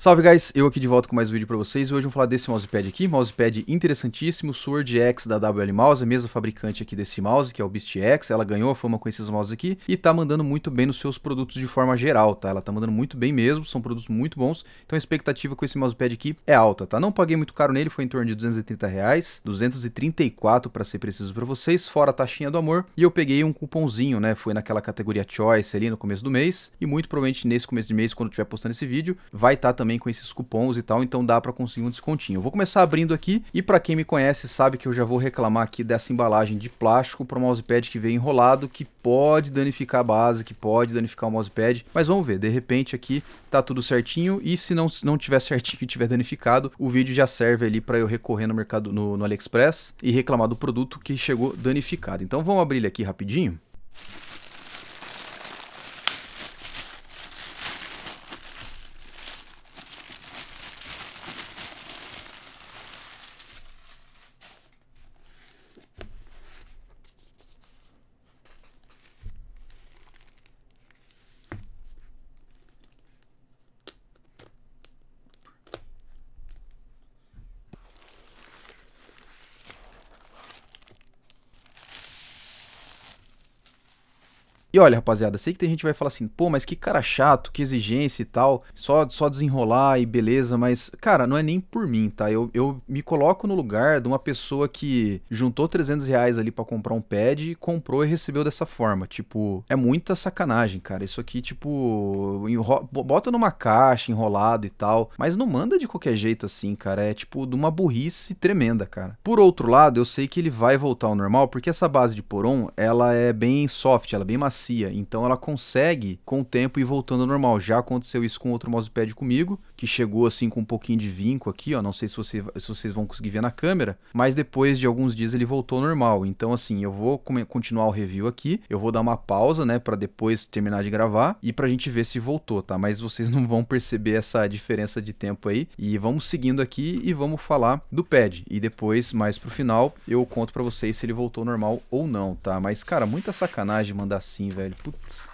Salve guys, eu aqui de volta com mais um vídeo para vocês hoje vamos falar desse mousepad aqui, mousepad interessantíssimo, Sword X da WL Mouse, a mesma fabricante aqui desse mouse, que é o Beast X, ela ganhou a fama com esses mouses aqui e tá mandando muito bem nos seus produtos de forma geral, tá? Ela tá mandando muito bem mesmo, são produtos muito bons, então a expectativa com esse mousepad aqui é alta, tá? Não paguei muito caro nele, foi em torno de 230 reais, 234 para ser preciso para vocês, fora a taxinha do amor, e eu peguei um cupomzinho, né? Foi naquela categoria Choice ali no começo do mês e muito provavelmente nesse começo de mês, quando eu estiver postando esse vídeo, vai estar tá também também com esses cupons e tal, então dá para conseguir um descontinho. Eu vou começar abrindo aqui e para quem me conhece sabe que eu já vou reclamar aqui dessa embalagem de plástico para o mousepad que veio enrolado, que pode danificar a base, que pode danificar o mousepad, mas vamos ver, de repente aqui tá tudo certinho e se não, se não tiver certinho e tiver danificado, o vídeo já serve ali para eu recorrer no mercado no, no AliExpress e reclamar do produto que chegou danificado. Então vamos abrir ele aqui rapidinho. E olha, rapaziada, sei que tem gente que vai falar assim, pô, mas que cara chato, que exigência e tal, só, só desenrolar e beleza, mas, cara, não é nem por mim, tá? Eu, eu me coloco no lugar de uma pessoa que juntou 300 reais ali para comprar um pad, comprou e recebeu dessa forma. Tipo, é muita sacanagem, cara. Isso aqui, tipo, bota numa caixa, enrolado e tal, mas não manda de qualquer jeito assim, cara. É tipo de uma burrice tremenda, cara. Por outro lado, eu sei que ele vai voltar ao normal, porque essa base de Poron, ela é bem soft, ela é bem macia então ela consegue, com o tempo, ir voltando ao normal. Já aconteceu isso com outro mousepad comigo que chegou assim com um pouquinho de vinco aqui, ó. Não sei se, você, se vocês vão conseguir ver na câmera, mas depois de alguns dias ele voltou normal. Então, assim, eu vou continuar o review aqui. Eu vou dar uma pausa, né, para depois terminar de gravar e pra gente ver se voltou, tá? Mas vocês não vão perceber essa diferença de tempo aí. E vamos seguindo aqui e vamos falar do pad. E depois, mais pro final, eu conto para vocês se ele voltou normal ou não, tá? Mas, cara, muita sacanagem mandar assim, velho. Putz.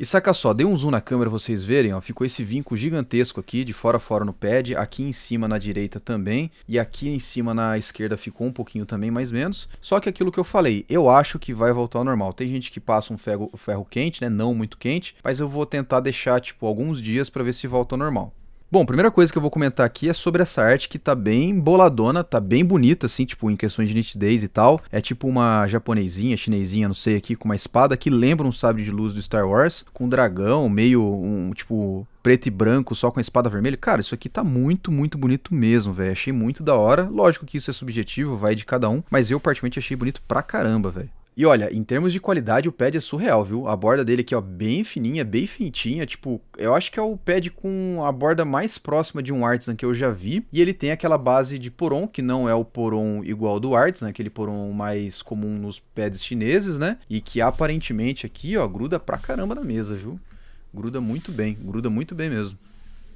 E saca só, dei um zoom na câmera pra vocês verem, ó, ficou esse vinco gigantesco aqui, de fora a fora no pad, aqui em cima na direita também, e aqui em cima na esquerda ficou um pouquinho também, mais ou menos. Só que aquilo que eu falei, eu acho que vai voltar ao normal. Tem gente que passa um ferro, ferro quente, né, não muito quente, mas eu vou tentar deixar, tipo, alguns dias para ver se volta ao normal. Bom, primeira coisa que eu vou comentar aqui é sobre essa arte que tá bem boladona, tá bem bonita, assim, tipo, em questões de nitidez e tal. É tipo uma japonesinha, chinesinha, não sei aqui, com uma espada que lembra um sabre de luz do Star Wars, com um dragão, meio um, tipo, preto e branco, só com a espada vermelha. Cara, isso aqui tá muito, muito bonito mesmo, velho. Achei muito da hora. Lógico que isso é subjetivo, vai de cada um, mas eu particularmente achei bonito pra caramba, velho. E olha, em termos de qualidade, o pad é surreal, viu? A borda dele aqui, ó, bem fininha, bem fininha, tipo, eu acho que é o pad com a borda mais próxima de um Artisan que eu já vi, e ele tem aquela base de poron, que não é o poron igual do Artisan, né? aquele poron mais comum nos pads chineses, né? E que aparentemente aqui, ó, gruda pra caramba na mesa, viu? Gruda muito bem, gruda muito bem mesmo.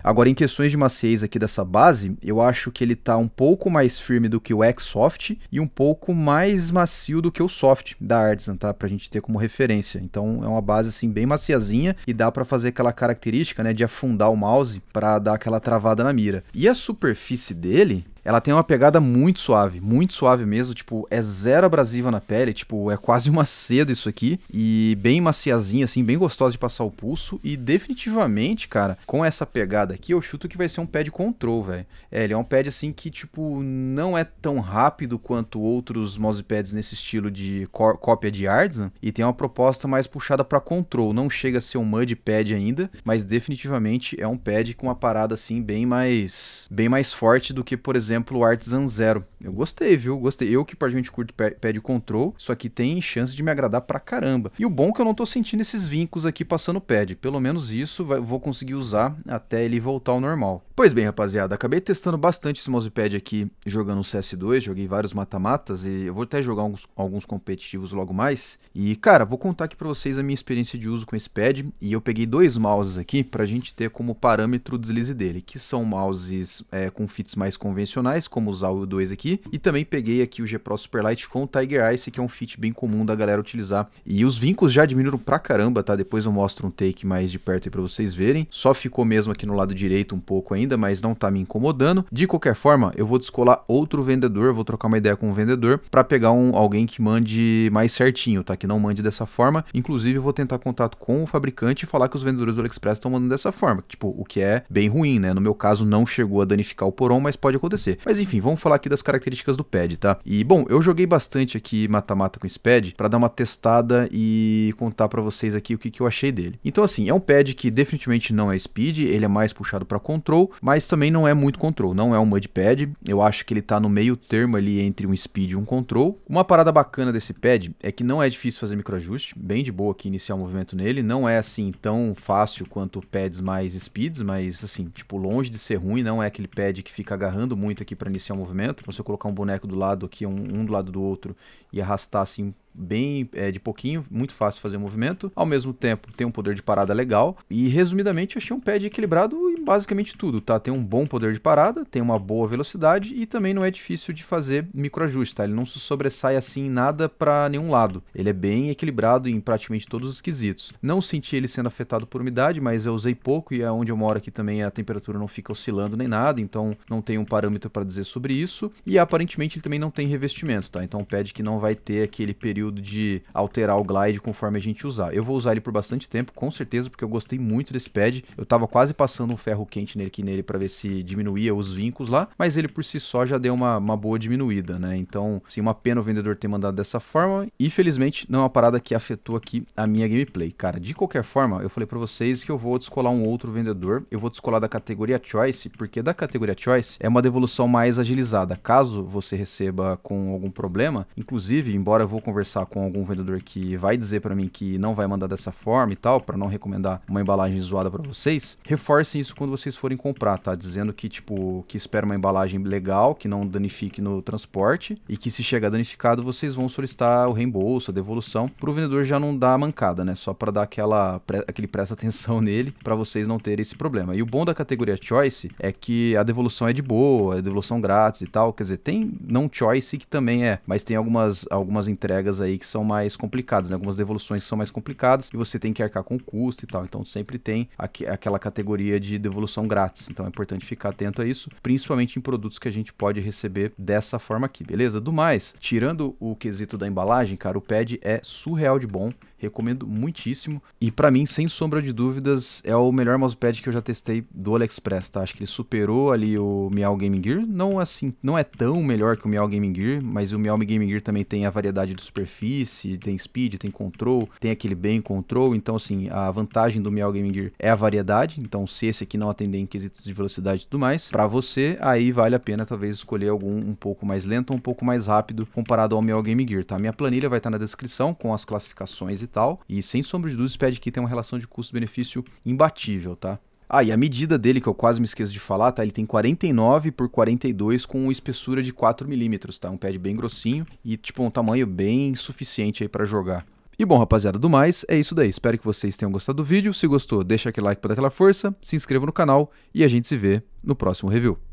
Agora, em questões de maciez aqui dessa base, eu acho que ele está um pouco mais firme do que o X-Soft e um pouco mais macio do que o Soft da Artisan, tá? Pra gente ter como referência. Então, é uma base, assim, bem maciazinha e dá para fazer aquela característica, né, de afundar o mouse para dar aquela travada na mira. E a superfície dele, ela tem uma pegada muito suave, muito suave mesmo, tipo, é zero abrasiva na pele, tipo, é quase uma seda isso aqui, e bem maciazinha, assim, bem gostosa de passar o pulso, e definitivamente, cara, com essa pegada aqui, eu chuto que vai ser um pad control, velho. É, ele é um pad, assim, que, tipo, não é tão rápido quanto outros mousepads nesse estilo de cópia de Artisan, e tem uma proposta mais puxada para control, não chega a ser um mud pad ainda, mas definitivamente é um pad com uma parada, assim, bem mais, bem mais forte do que, por exemplo, exemplo, o Artisan Zero. Eu gostei, viu? Gostei. Eu que particularmente curto pad control, isso aqui tem chance de me agradar pra caramba. E o bom é que eu não tô sentindo esses vincos aqui passando o pad. Pelo menos isso vai, vou conseguir usar até ele voltar ao normal. Pois bem, rapaziada, acabei testando bastante esse mousepad aqui jogando CS2, joguei vários mata-matas e eu vou até jogar alguns, alguns competitivos logo mais. E, cara, vou contar aqui pra vocês a minha experiência de uso com esse pad. E eu peguei dois mouses aqui pra gente ter como parâmetro o deslize dele, que são mouses é, com fits mais convencionais tradicionais, como usar o 2 aqui, e também peguei aqui o G Pro Superlight com o Tiger Ice, que é um fit bem comum da galera utilizar. E os vincos já diminuíram pra caramba, tá? Depois eu mostro um take mais de perto aí pra vocês verem. Só ficou mesmo aqui no lado direito um pouco ainda, mas não tá me incomodando. De qualquer forma, eu vou descolar outro vendedor, vou trocar uma ideia com um vendedor para pegar um, alguém que mande mais certinho, tá? Que não mande dessa forma. Inclusive, eu vou tentar contato com o fabricante e falar que os vendedores do AliExpress estão mandando dessa forma. Tipo, o que é bem ruim, né? No meu caso, não chegou a danificar o porão, mas pode acontecer. Mas enfim, vamos falar aqui das características do pad, tá? E bom, eu joguei bastante aqui mata-mata com esse pad para dar uma testada e contar para vocês aqui o que, que eu achei dele. Então assim, é um pad que definitivamente não é speed, ele é mais puxado para control, mas também não é muito control, não é um pad Eu acho que ele tá no meio termo ali entre um speed e um control. Uma parada bacana desse pad é que não é difícil fazer microajuste, bem de boa aqui iniciar o movimento nele, não é assim tão fácil quanto pads mais speeds, mas assim, tipo longe de ser ruim, não é aquele pad que fica agarrando muito movimento aqui para iniciar o movimento, para você colocar um boneco do lado aqui, um, um, do lado do outro e arrastar assim bem é, de pouquinho, muito fácil fazer o movimento. Ao mesmo tempo tem um poder de parada legal e resumidamente achei um pad equilibrado basicamente tudo, tá? Tem um bom poder de parada, tem uma boa velocidade e também não é difícil de fazer microajuste, tá? Ele não se sobressai assim em nada para nenhum lado. Ele é bem equilibrado em praticamente todos os quesitos. Não senti ele sendo afetado por umidade, mas eu usei pouco e é onde eu moro aqui também a temperatura não fica oscilando nem nada, então não tem um parâmetro para dizer sobre isso. E aparentemente ele também não tem revestimento, tá? Então pede que não vai ter aquele período de alterar o glide conforme a gente usar. Eu vou usar ele por bastante tempo, com certeza, porque eu gostei muito desse pad. Eu tava quase passando um ferro ferro quente nele que nele para ver se diminuía os vincos lá, mas ele por si só já deu uma, uma boa diminuída, né? Então, sim, uma pena o vendedor ter mandado dessa forma. Infelizmente, não é uma parada que afetou aqui a minha gameplay, cara. De qualquer forma, eu falei para vocês que eu vou descolar um outro vendedor, eu vou descolar da categoria Choice, porque da categoria Choice é uma devolução mais agilizada. Caso você receba com algum problema, inclusive, embora eu vou conversar com algum vendedor que vai dizer para mim que não vai mandar dessa forma e tal, para não recomendar uma embalagem zoada para vocês, reforcem isso quando vocês forem comprar, tá? Dizendo que, tipo, que espera uma embalagem legal, que não danifique no transporte e que se chegar danificado, vocês vão solicitar o reembolso, a devolução, pro vendedor já não dar a mancada, né? Só para dar aquela, aquele presta atenção nele, para vocês não terem esse problema. E o bom da categoria Choice é que a devolução é de boa, a devolução grátis e tal, quer dizer, tem não Choice que também é, mas tem algumas, algumas entregas aí que são mais complicadas, né? Algumas devoluções que são mais complicadas e você tem que arcar com custo e tal, então sempre tem aqu aquela categoria de devolução devolução grátis. Então é importante ficar atento a isso, principalmente em produtos que a gente pode receber dessa forma aqui, beleza? Do mais, tirando o quesito da embalagem, cara, o pad é surreal de bom. Recomendo muitíssimo. E para mim, sem sombra de dúvidas, é o melhor mousepad que eu já testei do AliExpress, tá? Acho que ele superou ali o Miau Gaming Gear. Não assim, não é tão melhor que o Miau Gaming Gear, mas o Miau Gaming Gear também tem a variedade de superfície, tem speed, tem control, tem aquele bem control. Então, assim, a vantagem do Miau Gaming Gear é a variedade. Então, se esse aqui não atender em quesitos de velocidade e tudo mais, para você, aí vale a pena talvez escolher algum um pouco mais lento ou um pouco mais rápido comparado ao Miau Gaming Gear, tá? Minha planilha vai estar tá na descrição com as classificações e tal. E sem sombra de dúvidas, pede que aqui tem uma relação de custo-benefício imbatível, tá? Ah, e a medida dele, que eu quase me esqueço de falar, tá? Ele tem 49 por 42 com espessura de 4 milímetros, tá? Um pad bem grossinho e, tipo, um tamanho bem suficiente aí para jogar. E bom, rapaziada, do mais, é isso daí. Espero que vocês tenham gostado do vídeo. Se gostou, deixa aquele like para dar aquela força, se inscreva no canal e a gente se vê no próximo review.